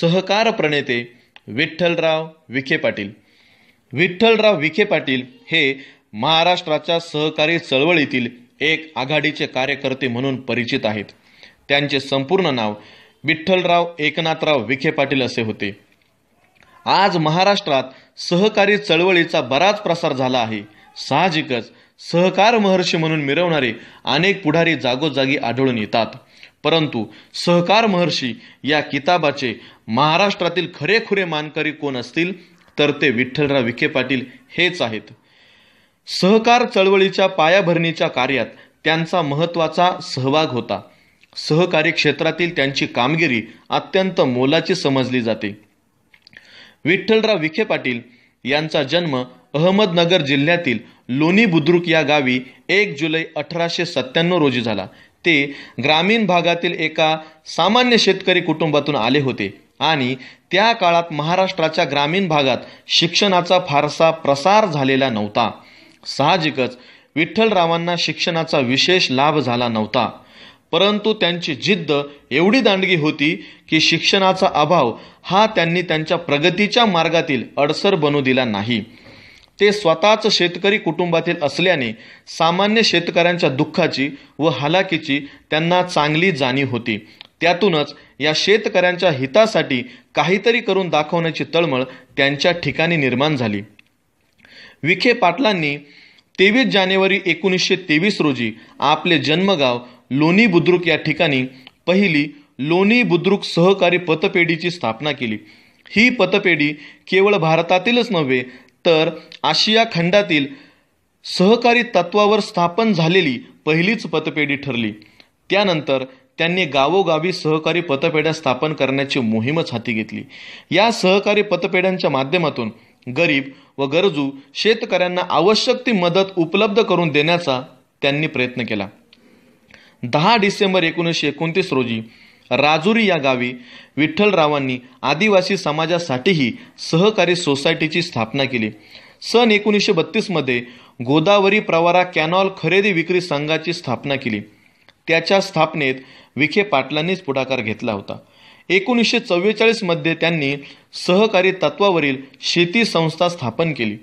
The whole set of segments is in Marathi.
सहकार प्रणेते विठ्ठलराव विखे पाटील विठ्ठलराव विखे पाटील हे महाराष्ट्राच्या सहकारी चळवळीतील एक आघाडीचे कार्यकर्ते म्हणून परिचित आहेत त्यांचे संपूर्ण नाव विठ्ठलराव एकनाथराव विखे पाटील असे होते आज महाराष्ट्रात सहकारी चळवळीचा बराच प्रसार झाला आहे साहजिकच सहकार महर्षी म्हणून मिरवणारे अनेक पुढारी जागोजागी आढळून येतात परंतु सहकार महर्षी या किताबाचे महाराष्ट्रातील खरेखुरे मानकरी कोण असतील तर ते विठ्ठलराव विखे पाटील हेच आहेत सहकार चळवळीच्या पायाभरणीच्या कार्यात त्यांचा महत्त्वाचा सहभाग होता सहकारी क्षेत्रातील त्यांची कामगिरी अत्यंत मोलाची समजली जाते विठ्ठलराव विखे पाटील यांचा जन्म अहमदनगर जिल्ह्यातील लोणी बुद्रुक या गावी एक जुलै अठराशे सत्त्याण्णव रोजी झाला ते ग्रामीण भागातील एका सामान्य शेतकरी कुटुंबातून आले होते आणि त्या काळात महाराष्ट्राच्या ग्रामीण भागात शिक्षणाचा फारसा प्रसार झालेला नव्हता साहजिकच विठ्ठलरावांना शिक्षणाचा विशेष लाभ झाला नव्हता परंतु त्यांची जिद्द एवढी दांडगी होती की शिक्षणाचा अभाव हा त्यांनी त्यांच्या प्रगतीच्या मार्गातील अडसर बनू दिला नाही ते स्वतःच शेतकरी कुटुंबातील असल्याने सामान्य शेतकऱ्यांच्या दुःखाची व हलाखीची त्यांना चांगली जाणीव होती त्यातूनच या शेतकऱ्यांच्या हितासाठी काहीतरी करून दाखवण्याची तळमळ त्यांच्या ठिकाणी निर्माण झाली विखे पाटलांनी तेवीस जानेवारी एकोणीसशे तेवीस रोजी आपले जन्मगाव लोणी बुद्रुक या ठिकाणी पहिली लोणी बुद्रुक सहकारी पतपेढीची स्थापना केली ही पतपेढी केवळ भारतातीलच नव्हे तर आशिया खंडातील सहकारी तत्वावर स्थापन झालेली पहिलीच पतपेढी ठरली त्यानंतर त्यांनी गावोगावी सहकारी पतपेढ्या स्थापन करण्याची मोहीमच हाती घेतली या सहकारी पतपेढ्यांच्या माध्यमातून गरीब व गरजू शेतकऱ्यांना आवश्यक ती मदत उपलब्ध करून देण्याचा त्यांनी प्रयत्न केला दहा डिसेंबर एकोणीसशे एकोणतीस रोजी राजुरी या गावी विठ्ठलरावांनी आदिवासी समाजासाठीही सहकारी सोसायटीची स्थापना केली सन एकोणीसशे बत्तीसमध्ये गोदावरी प्रवारा कॅनॉल खरेदी विक्री संघाची स्थापना केली त्याच्या स्थापनेत विखे पाटलांनीच पुढाकार घेतला होता एकोणीसशे चव्वेचाळीसमध्ये त्यांनी सहकारी तत्वावरील शेती संस्था स्थापन केली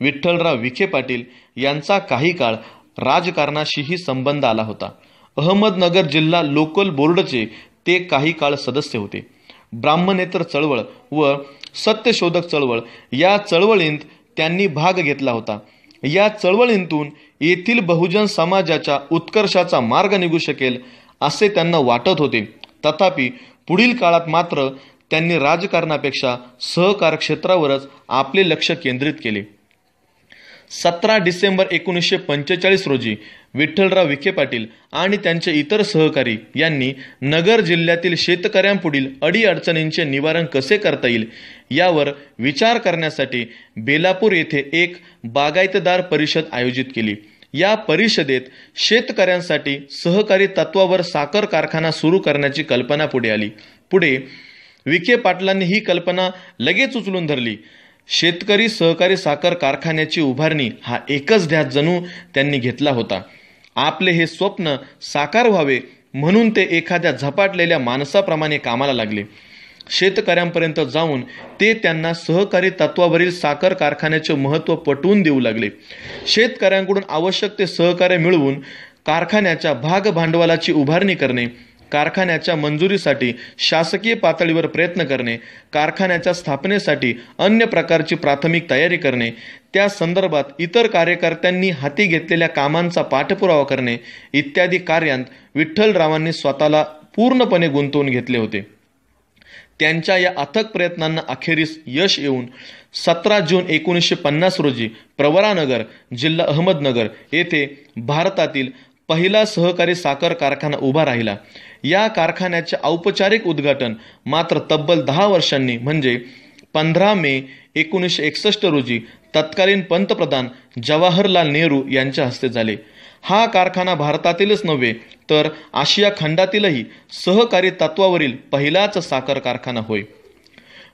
विठ्ठलराव विखे पाटील यांचा काही काळ राजकारणाशीही संबंध आला होता अहमदनगर जिल्हा लोकल बोर्डचे ते काही काळ सदस्य होते ब्राह्मणेतर चळवळ व सत्यशोधक चळवळ या चळवळींत त्यांनी भाग घेतला होता या चळवळींतून येथील बहुजन समाजाच्या उत्कर्षाचा मार्ग निघू शकेल असे त्यांना वाटत होते तथापि पुढील काळात मात्र त्यांनी राजकारणापेक्षा सहकार क्षेत्रावरच आपले लक्ष केंद्रित केले सतरा डिसेंबर एकोणीसशे पंचेचाळीस रोजी विठ्ठलराव विखे पाटील आणि त्यांचे इतर सहकारी यांनी नगर जिल्ह्यातील शेतकऱ्यांपुढील अडीअडचणींचे निवारण कसे करता येईल यावर विचार करण्यासाठी बेलापूर येथे एक बागायतदार परिषद आयोजित केली या परिषदेत शेतकऱ्यांसाठी सहकारी तत्वावर साखर कारखाना सुरू करण्याची कल्पना पुढे आली पुढे विखे पाटलांनी ही कल्पना लगेच उचलून धरली शेतकरी सहकारी साखर कारखान्याची उभारणी हा एकच ध्यास जणू त्यांनी घेतला होता आपले हे स्वप्न साकार व्हावे म्हणून ते एखाद्या झपाटलेल्या माणसाप्रमाणे कामाला लागले शेतकऱ्यांपर्यंत जाऊन ते त्यांना सहकारी तत्वावरील साखर कारखान्याचे महत्त्व पटवून देऊ लागले शेतकऱ्यांकडून आवश्यक ते सहकार्य मिळवून कारखान्याच्या भागभांडवलाची उभारणी करणे कारखान्याच्या मंजुरीसाठी शासकीय पातळीवर प्रयत्न करणे कारखान्याच्या स्थापनेसाठी अन्य प्रकारची प्राथमिक तयारी करणे त्या संदर्भात इतर कार्यकर्त्यांनी हाती घेतलेल्या कामांचा पाठपुरावा करणे इत्यादी कार्यांत विठ्ठलरावांनी स्वतःला पूर्णपणे गुंतवून घेतले होते त्यांच्या या अथक प्रयत्नांना अखेरीस यश येऊन सतरा जून एकोणीसशे पन्नास रोजी प्रवरानगर जिल्हा अहमदनगर येथे भारतातील पहिला सहकारी साखर कारखाना उभा राहिला या कारखान्याचे औपचारिक उद्घाटन मात्र तब्बल दहा वर्षांनी म्हणजे पंधरा मे एकोणीसशे एकसष्ट रोजी तत्कालीन पंतप्रधान जवाहरलाल नेहरू यांच्या हस्ते झाले हा कारखाना भारतातीलच नव्हे तर आशिया खंडातीलही सहकारी तत्वावरील पहिलाच साखर कारखाना होय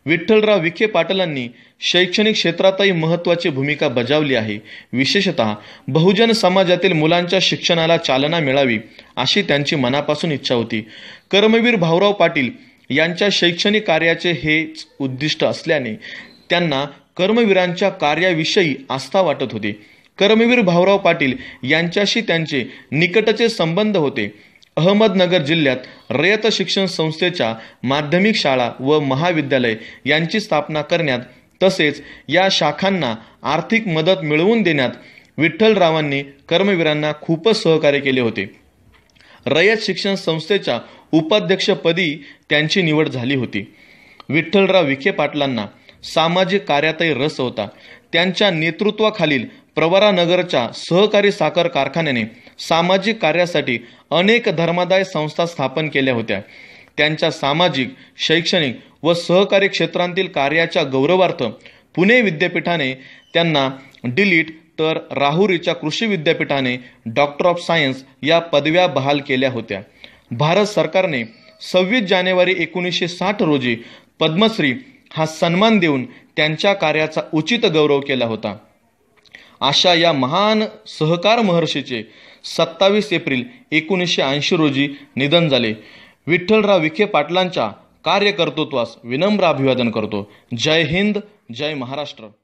विठ्ठलराव विखे पाटलांनी शैक्षणिक क्षेत्रातही महत्त्वाची भूमिका बजावली आहे विशेषतः बहुजन समाजातील मुलांच्या शिक्षणाला चालना मिळावी अशी त्यांची मनापासून इच्छा होती कर्मवीर भाऊराव पाटील यांच्या शैक्षणिक कार्याचे हेच उद्दिष्ट असल्याने त्यांना कर्मवीरांच्या कार्याविषयी आस्था वाटत होती कर्मवीर भाऊराव पाटील यांच्याशी त्यांचे निकटचे संबंध होते अहमदनगर जिल्ह्यात रयत शिक्षण संस्थेच्या माध्यमिक शाळा व महाविद्यालय यांची स्थापना करण्यात तसेच या शाखांना आर्थिक मदत मिळवून देण्यात विठ्ठलरावांनी कर्मवीरांना खूपच सहकार्य केले होते रयत शिक्षण संस्थेच्या उपाध्यक्षपदी त्यांची निवड झाली होती विठ्ठलराव विखे पाटलांना सामाजिक कार्यातही रस होता त्यांच्या नेतृत्वाखालील प्रवरानगरच्या सहकारी साखर कारखान्याने सामाजिक कार्यासाठी अनेक धर्मादाय संस्था स्थापन केल्या होत्या त्यांच्या सामाजिक शैक्षणिक व सहकार्य क्षेत्रांतील कार्याच्या गौरवार्थ पुणे विद्यापीठाने त्यांना डिलीट तर राहुरीच्या कृषी विद्यापीठाने डॉक्टर ऑफ सायन्स या पदव्या बहाल केल्या होत्या भारत सरकारने सव्वीस जानेवारी एकोणीसशे साठ रोजी पद्मश्री हा सन्मान देऊन त्यांच्या कार्याचा उचित गौरव केला होता अशा या महान सहकार महर्षीचे सत्तावीस एप्रिल एकोणीसशे ऐंशी रोजी निधन झाले विठ्ठलराव विखे पाटलांच्या कार्यकर्तृत्वास विनम्र अभिवादन करतो जय हिंद जय महाराष्ट्र